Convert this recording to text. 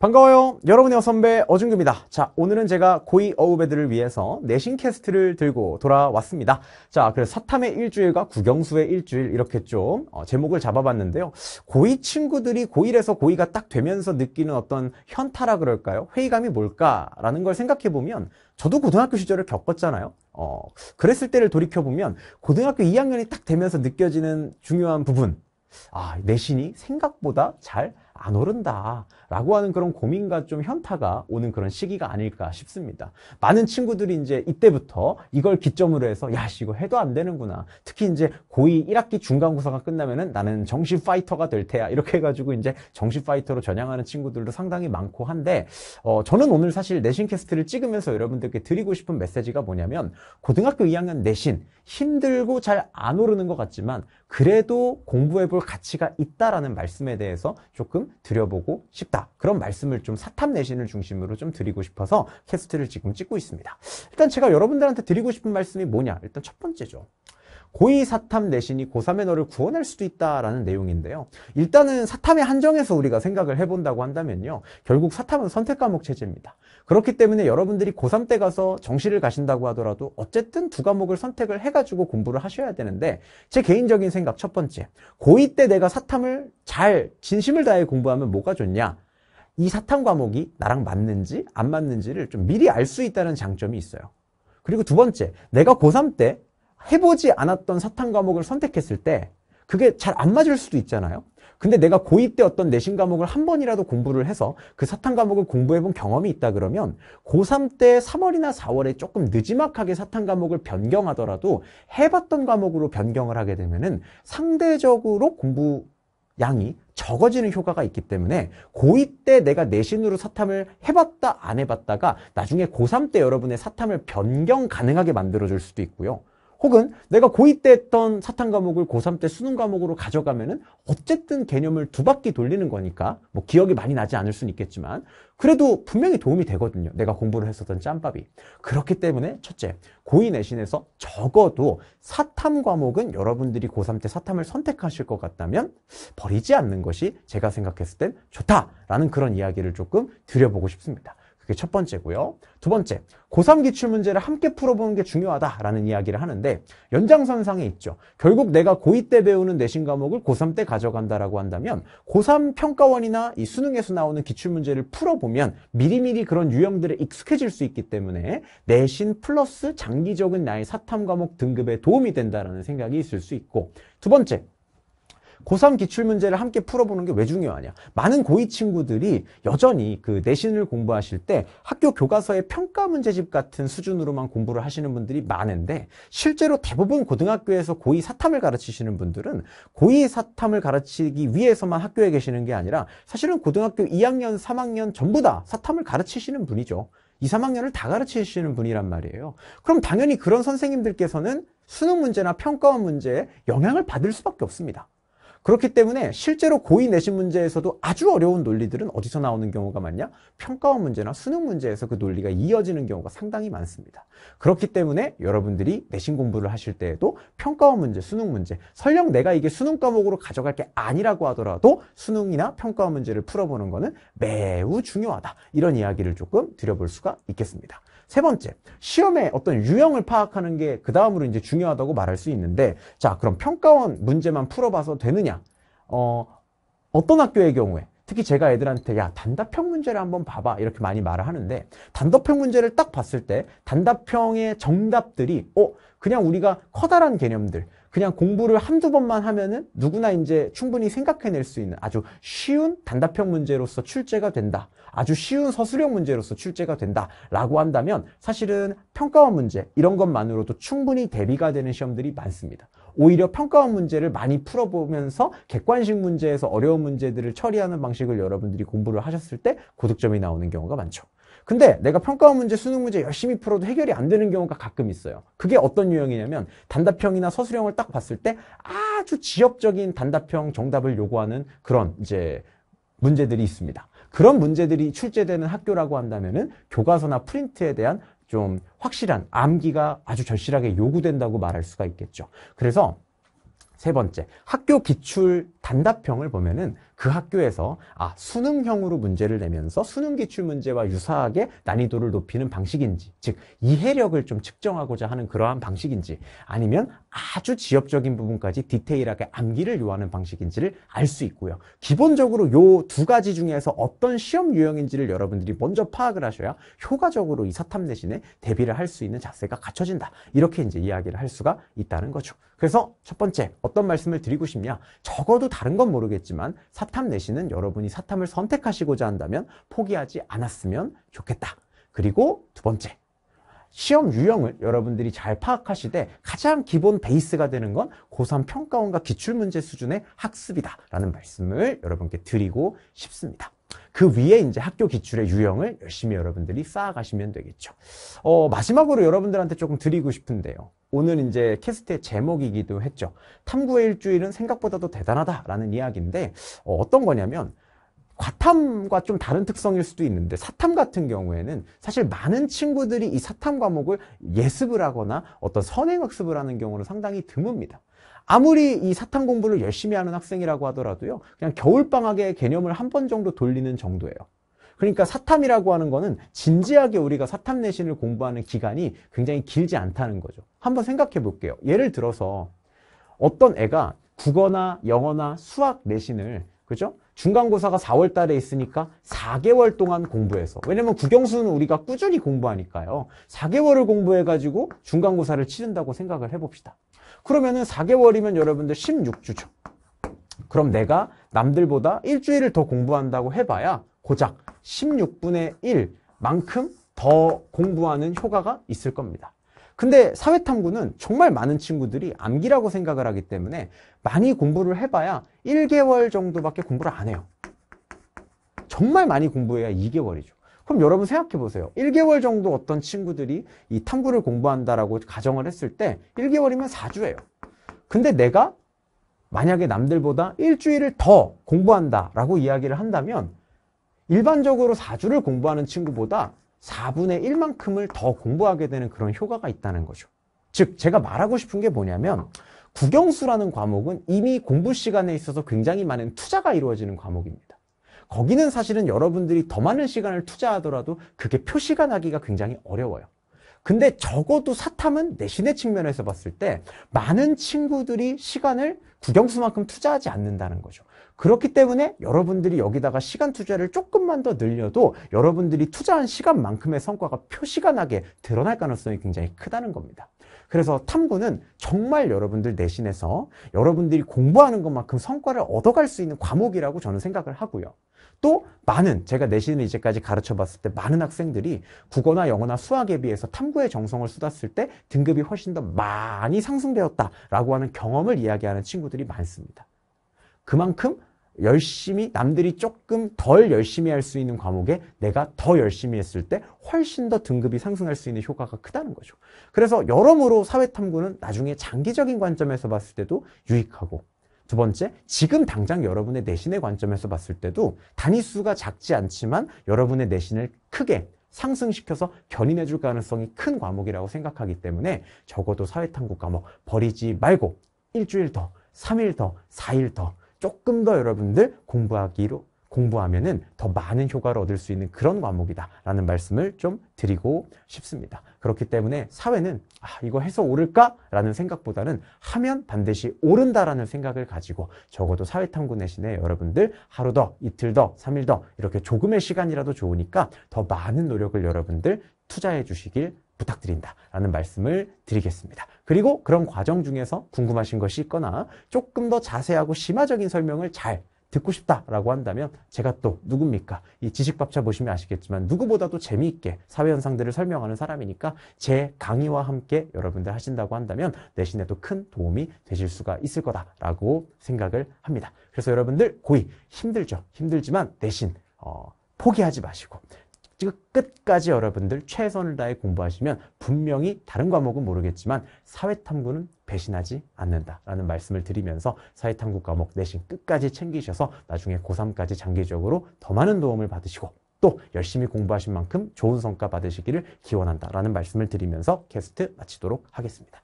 반가워요 여러분의 선배 어준규입니다 자 오늘은 제가 고이 어우배들을 위해서 내신 캐스트를 들고 돌아왔습니다 자 그래서 사탐의 일주일과 국영수의 일주일 이렇게 좀 어, 제목을 잡아봤는데요 고이 친구들이 고1에서 고이가 딱 되면서 느끼는 어떤 현타라 그럴까요 회의감이 뭘까라는 걸 생각해보면 저도 고등학교 시절을 겪었잖아요 어, 그랬을 때를 돌이켜보면 고등학교 2학년이 딱 되면서 느껴지는 중요한 부분 아 내신이 생각보다 잘안 오른다라고 하는 그런 고민과 좀 현타가 오는 그런 시기가 아닐까 싶습니다. 많은 친구들이 이제 이때부터 이걸 기점으로 해서 야, 씨 이거 해도 안 되는구나. 특히 이제 고2 1학기 중간고사가 끝나면은 나는 정신 파이터가 될 테야. 이렇게 해가지고 이제 정신 파이터로 전향하는 친구들도 상당히 많고 한데 어, 저는 오늘 사실 내신 캐스트를 찍으면서 여러분들께 드리고 싶은 메시지가 뭐냐면 고등학교 2학년 내신 힘들고 잘 안 오르는 것 같지만 그래도 공부해 볼 가치가 있다라는 말씀에 대해서 조금 드려보고 싶다. 그런 말씀을 좀 사탐 내신을 중심으로 좀 드리고 싶어서 캐스트를 지금 찍고 있습니다. 일단 제가 여러분들한테 드리고 싶은 말씀이 뭐냐? 일단 첫 번째죠. 고의 사탐 내신이 고3의 너를 구원할 수도 있다라는 내용인데요. 일단은 사탐의 한정에서 우리가 생각을 해본다고 한다면요. 결국 사탐은 선택 과목 체제입니다. 그렇기 때문에 여러분들이 고3 때 가서 정시를 가신다고 하더라도 어쨌든 두 과목을 선택을 해가지고 공부를 하셔야 되는데 제 개인적인 생각 첫 번째 고2 때 내가 사탐을 잘 진심을 다해 공부하면 뭐가 좋냐 이 사탐 과목이 나랑 맞는지 안 맞는지를 좀 미리 알 수 있다는 장점이 있어요. 그리고 두 번째, 내가 고3 때 해보지 않았던 사탐 과목을 선택했을 때 그게 잘 안 맞을 수도 있잖아요. 근데 내가 고2 때 어떤 내신 과목을 한 번이라도 공부를 해서 그 사탐 과목을 공부해 본 경험이 있다 그러면 고3 때 3월이나 4월에 조금 늦지막하게 사탐 과목을 변경하더라도 해봤던 과목으로 변경을 하게 되면은 상대적으로 공부 양이 적어지는 효과가 있기 때문에 고2 때 내가 내신으로 사탐을 해봤다 안 해봤다가 나중에 고3 때 여러분의 사탐을 변경 가능하게 만들어줄 수도 있고요. 혹은 내가 고2 때 했던 사탐 과목을 고3 때 수능 과목으로 가져가면은 어쨌든 개념을 두 바퀴 돌리는 거니까 뭐 기억이 많이 나지 않을 수는 있겠지만 그래도 분명히 도움이 되거든요. 내가 공부를 했었던 짬밥이. 그렇기 때문에 첫째, 고2 내신에서 적어도 사탐 과목은 여러분들이 고3 때 사탐을 선택하실 것 같다면 버리지 않는 것이 제가 생각했을 땐 좋다라는 그런 이야기를 조금 드려보고 싶습니다. 그게 첫 번째고요. 두 번째, 고3 기출문제를 함께 풀어보는 게 중요하다라는 이야기를 하는데 연장선상에 있죠. 결국 내가 고2 때 배우는 내신 과목을 고3 때 가져간다라고 한다면 고3 평가원이나 이 수능에서 나오는 기출문제를 풀어보면 미리미리 그런 유형들에 익숙해질 수 있기 때문에 내신 플러스 장기적인 나의 사탐 과목 등급에 도움이 된다라는 생각이 있을 수 있고 두 번째, 고3 기출문제를 함께 풀어보는 게 왜 중요하냐. 많은 고2 친구들이 여전히 그 내신을 공부하실 때 학교 교과서의 평가 문제집 같은 수준으로만 공부를 하시는 분들이 많은데 실제로 대부분 고등학교에서 고2 사탐을 가르치시는 분들은 고2 사탐을 가르치기 위해서만 학교에 계시는 게 아니라 사실은 고등학교 2학년, 3학년 전부 다 사탐을 가르치시는 분이죠. 2, 3학년을 다 가르치시는 분이란 말이에요. 그럼 당연히 그런 선생님들께서는 수능 문제나 평가원 문제에 영향을 받을 수밖에 없습니다. 그렇기 때문에 실제로 고이 내신 문제에서도 아주 어려운 논리들은 어디서 나오는 경우가 많냐? 평가원 문제나 수능 문제에서 그 논리가 이어지는 경우가 상당히 많습니다. 그렇기 때문에 여러분들이 내신 공부를 하실 때에도 평가원 문제, 수능 문제, 설령 내가 이게 수능 과목으로 가져갈 게 아니라고 하더라도 수능이나 평가원 문제를 풀어보는 것은 매우 중요하다. 이런 이야기를 조금 드려볼 수가 있겠습니다. 세 번째, 시험의 어떤 유형을 파악하는 게 그 다음으로 이제 중요하다고 말할 수 있는데, 자, 그럼 평가원 문제만 풀어봐서 되느냐? 어, 어떤 학교의 경우에 특히 제가 애들한테 야 단답형 문제를 한번 봐봐 이렇게 많이 말을 하는데 단답형 문제를 딱 봤을 때 단답형의 정답들이 어 그냥 우리가 커다란 개념들 그냥 공부를 한두 번만 하면은 누구나 이제 충분히 생각해낼 수 있는 아주 쉬운 단답형 문제로서 출제가 된다. 아주 쉬운 서술형 문제로서 출제가 된다. 라고 한다면 사실은 평가원 문제 이런 것만으로도 충분히 대비가 되는 시험들이 많습니다. 오히려 평가원 문제를 많이 풀어보면서 객관식 문제에서 어려운 문제들을 처리하는 방식을 여러분들이 공부를 하셨을 때 고득점이 나오는 경우가 많죠. 근데 내가 평가 원 문제, 수능 문제 열심히 풀어도 해결이 안 되는 경우가 가끔 있어요. 그게 어떤 유형이냐면 단답형이나 서술형을 딱 봤을 때 아주 지역적인 단답형 정답을 요구하는 그런 이제 문제들이 있습니다. 그런 문제들이 출제되는 학교라고 한다면은 교과서나 프린트에 대한 좀 확실한 암기가 아주 절실하게 요구된다고 말할 수가 있겠죠. 그래서 세 번째, 학교 기출 단답형을 보면은 그 학교에서 아, 수능형으로 문제를 내면서 수능 기출 문제와 유사하게 난이도를 높이는 방식인지, 즉, 이해력을 좀 측정하고자 하는 그러한 방식인지, 아니면 아주 지엽적인 부분까지 디테일하게 암기를 요하는 방식인지를 알 수 있고요. 기본적으로 요 두 가지 중에서 어떤 시험 유형인지를 여러분들이 먼저 파악을 하셔야 효과적으로 이 사탐 내신에 대비를 할 수 있는 자세가 갖춰진다. 이렇게 이제 이야기를 할 수가 있다는 거죠. 그래서 첫 번째 어떤 말씀을 드리고 싶냐 적어도 다른 건 모르겠지만 사탐 내시는 여러분이 사탐을 선택하시고자 한다면 포기하지 않았으면 좋겠다 그리고 두 번째 시험 유형을 여러분들이 잘 파악하시되 가장 기본 베이스가 되는 건 고3 평가원과 기출문제 수준의 학습이다 라는 말씀을 여러분께 드리고 싶습니다. 그 위에 이제 학교 기출의 유형을 열심히 여러분들이 쌓아가시면 되겠죠. 어, 마지막으로 여러분들한테 조금 드리고 싶은데요. 오늘 이제 캐스트의 제목이기도 했죠. 탐구의 일주일은 생각보다도 대단하다라는 이야기인데 어, 어떤 거냐면 과탐과 좀 다른 특성일 수도 있는데 사탐 같은 경우에는 사실 많은 친구들이 이 사탐 과목을 예습을 하거나 어떤 선행학습을 하는 경우는 상당히 드뭅니다. 아무리 이 사탐 공부를 열심히 하는 학생이라고 하더라도요. 그냥 겨울방학의 개념을 한 번 정도 돌리는 정도예요. 그러니까 사탐이라고 하는 거는 진지하게 우리가 사탐 내신을 공부하는 기간이 굉장히 길지 않다는 거죠. 한번 생각해 볼게요. 예를 들어서 어떤 애가 국어나 영어나 수학 내신을 그죠? 중간고사가 4월 달에 있으니까 4개월 동안 공부해서 왜냐면 국영수는 우리가 꾸준히 공부하니까요. 4개월을 공부해가지고 중간고사를 치른다고 생각을 해봅시다. 그러면은 4개월이면 여러분들 16주죠. 그럼 내가 남들보다 일주일을 더 공부한다고 해봐야 고작 16분의 1만큼 더 공부하는 효과가 있을 겁니다. 근데 사회탐구는 정말 많은 친구들이 암기라고 생각을 하기 때문에 많이 공부를 해봐야 1개월 정도밖에 공부를 안 해요. 정말 많이 공부해야 2개월이죠. 그럼 여러분 생각해보세요. 1개월 정도 어떤 친구들이 이 탐구를 공부한다라고 가정을 했을 때 1개월이면 4주예요. 근데 내가 만약에 남들보다 일주일을 더 공부한다라고 이야기를 한다면 일반적으로 4주를 공부하는 친구보다 4분의 1만큼을 더 공부하게 되는 그런 효과가 있다는 거죠. 즉 제가 말하고 싶은 게 뭐냐면 국영수라는 과목은 이미 공부 시간에 있어서 굉장히 많은 투자가 이루어지는 과목입니다. 거기는 사실은 여러분들이 더 많은 시간을 투자하더라도 그게 표시가 나기가 굉장히 어려워요. 근데 적어도 사탐은 내신의 측면에서 봤을 때 많은 친구들이 시간을 국영수만큼 투자하지 않는다는 거죠. 그렇기 때문에 여러분들이 여기다가 시간 투자를 조금만 더 늘려도 여러분들이 투자한 시간만큼의 성과가 표시가 나게 드러날 가능성이 굉장히 크다는 겁니다. 그래서 탐구는 정말 여러분들 내신에서 여러분들이 공부하는 것만큼 성과를 얻어갈 수 있는 과목이라고 저는 생각을 하고요. 또 많은 제가 내신을 이제까지 가르쳐 봤을 때 많은 학생들이 국어나 영어나 수학에 비해서 탐구의 정성을 쏟았을 때 등급이 훨씬 더 많이 상승되었다라고 하는 경험을 이야기하는 친구들이 많습니다. 그만큼 열심히 남들이 조금 덜 열심히 할 수 있는 과목에 내가 더 열심히 했을 때 훨씬 더 등급이 상승할 수 있는 효과가 크다는 거죠. 그래서 여러모로 사회탐구는 나중에 장기적인 관점에서 봤을 때도 유익하고 두 번째, 지금 당장 여러분의 내신의 관점에서 봤을 때도 단위수가 작지 않지만 여러분의 내신을 크게 상승시켜서 견인해 줄 가능성이 큰 과목이라고 생각하기 때문에 적어도 사회탐구 과목 버리지 말고 일주일 더, 삼일 더, 사일 더 조금 더 여러분들 공부하기로 공부하면은 더 많은 효과를 얻을 수 있는 그런 과목이다라는 말씀을 좀 드리고 싶습니다. 그렇기 때문에 사회는 아, 이거 해서 오를까라는 생각보다는 하면 반드시 오른다라는 생각을 가지고 적어도 사회탐구 내신에 여러분들 하루 더, 이틀 더, 3일더 이렇게 조금의 시간이라도 좋으니까 더 많은 노력을 여러분들 투자해 주시길 부탁드린다라는 말씀을 드리겠습니다. 그리고 그런 과정 중에서 궁금하신 것이 있거나 조금 더 자세하고 심화적인 설명을 잘 듣고 싶다라고 한다면 제가 또 누굽니까? 이 지식밥차 보시면 아시겠지만 누구보다도 재미있게 사회현상들을 설명하는 사람이니까 제 강의와 함께 여러분들 하신다고 한다면 내신에 도큰 도움이 되실 수가 있을 거다라고 생각을 합니다. 그래서 여러분들 고이 힘들죠. 힘들지만 내신 어, 포기하지 마시고 지금 끝까지 여러분들 최선을 다해 공부하시면 분명히 다른 과목은 모르겠지만 사회탐구는 배신하지 않는다라는 말씀을 드리면서 사회탐구 과목 내신 끝까지 챙기셔서 나중에 고3까지 장기적으로 더 많은 도움을 받으시고 또 열심히 공부하신 만큼 좋은 성과 받으시기를 기원한다라는 말씀을 드리면서 캐스트 마치도록 하겠습니다.